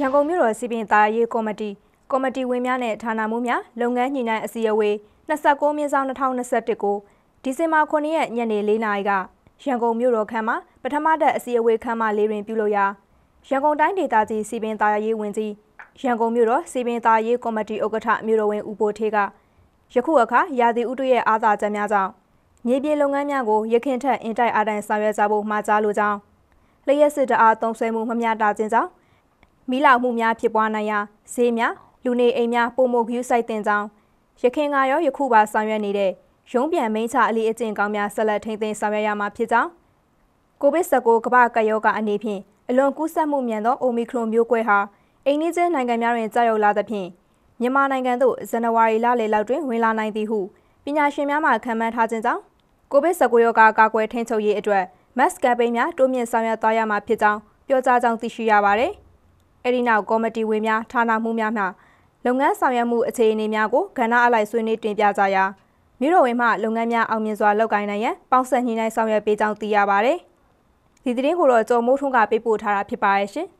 ရန်ကုန်မြို့တော်စီပင်သားရေးကော်မတီကော်မတီဝင်များနဲ့ဌာနမှူးများလုပ်ငန်းညှိနှိုင်းအစည်းအဝေး29မြင်းဆောင်2021ကိုဒီဇင်ဘာ9ရက်ညနေ4နာရီကရန်ကုန်မြို့တော်ခန်းမှာပထမတက်အစည်းအဝေးခန်းမလေးတွင်ပြုလုပ်ရာရန်ကုန်တိုင်းဒေသကြီးစီပင်သားရေးဝန်ကြီးရန်ကုန်မြို့တော်စီပင်သားရေးကော်မတီဥက္ကဋ္ဌမြို့တော်ဝင်ဦးပိုထေးကယခုအခါရာသီဥတုရဲ့အားသာချက်များကြောင့်မြေပြင်လုပ်ငန်းများကိုရခင်ထက်အင်တိုက်အားတိုင်းဆောင်ရွက်ကြဖို့မှာကြားလိုကြောင်းလျှက်စစ်တအားသုံးဆွဲမှုမမျှတာခြင်းကြောင့်မီးလောင်မှုများဖြစ်ပွားနိုင်ရာဈေးများလူနေအိမ်များပုံမှုဂရုစိုက်တင်ကြောင်းရခင်ကရောယခုပါဆောင်ရွက်နေတဲ့ရုံးပြန်မိန့်ချအလီအကျင့်ကောင်းများဆက်လက်ထိန်းသိမ်းဆောင်ရွက်ရမှာဖြစ်ကြောင်းကိုဗစ် -19 ကမ္ဘာကပ်ရောဂါအနေဖြင့်အလွန်ကူးစက်မှုမြန်သောအိုမီခရွန်မျိုးကွဲဟာအိန္ဒိယနိုင်ငံများတွင်ကြောက်ရွံ့လာသဖြင့်မြန်မာနိုင်ငံသို့ဇန်နဝါရီလလယ်လောက်တွင်ဝင်လာနိုင်သည်ဟုပညာရှင်များမှခန့်မှန်းထားခြင်းကြောင့်ကိုဗစ် -19 ရောဂါကာကွယ်ထိန်းချုပ်ရေးအတွက် mask campaign များတိုးမြင့်ဆောင်ရွက်သွားရမှာဖြစ်ကြောင်းပြောကြားကြောင်းသိရှိရပါသည်။အဲဒီနောက်ကော်မတီဝင်များဌာနမှုများမှလုပ်ငန်းဆောင်ရွက်မှုအခြေအနေများကိုကဏ္ဍအလိုက်ဆွေးနွေးတင်ပြကြရာမြို့တော်ဝင်မှလုပ်ငန်းများအောင်မြင်စွာလုပ်ကိုင်နိုင်ရန်ပေါင်းစပ်ညှိနှိုင်းဆောင်ရွက်ပေးကြောင်းသိရပါတယ်။ဒီသတင်းကိုတော့ကျော်မိုးထွန်းကပေးပို့ထားတာဖြစ်ပါရဲ့ရှင်။